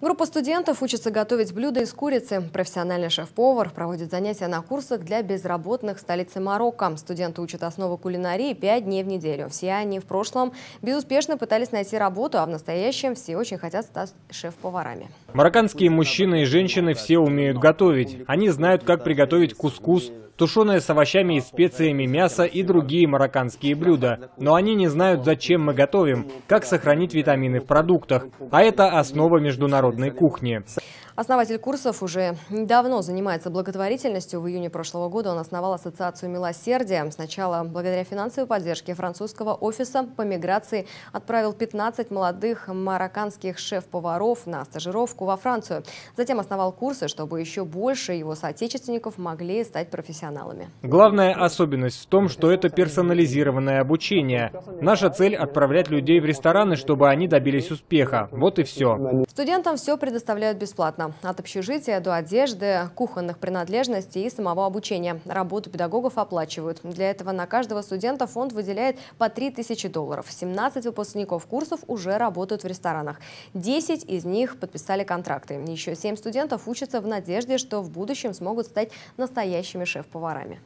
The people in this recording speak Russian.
Группа студентов учится готовить блюда из курицы. Профессиональный шеф-повар проводит занятия на курсах для безработных столицы Марокко. Студенты учат основы кулинарии 5 дней в неделю. Все они в прошлом безуспешно пытались найти работу, а в настоящем все очень хотят стать шеф-поварами. Марокканские мужчины и женщины все умеют готовить. Они знают, как приготовить кускус, тушеное с овощами и специями мясо и другие марокканские блюда. Но они не знают, зачем мы готовим, как сохранить витамины в продуктах. А это основа международной кухни. Основатель курсов уже давно занимается благотворительностью. В июне прошлого года он основал Ассоциацию милосердия. Сначала, благодаря финансовой поддержке французского офиса по миграции, отправил 15 молодых марокканских шеф-поваров на стажировку во Францию. Затем основал курсы, чтобы еще больше его соотечественников могли стать профессионалами. Главная особенность в том, что это персонализированное обучение. Наша цель – отправлять людей в рестораны, чтобы они добились успеха. Вот и все. Студентам все предоставляют бесплатно от общежития до одежды, кухонных принадлежностей и самого обучения. Работу педагогов оплачивают. Для этого на каждого студента фонд выделяет по 3000 долларов. 17 выпускников курсов уже работают в ресторанах. 10 из них подписали контракты. Еще 7 студентов учатся в надежде, что в будущем смогут стать настоящими шеф-поварами.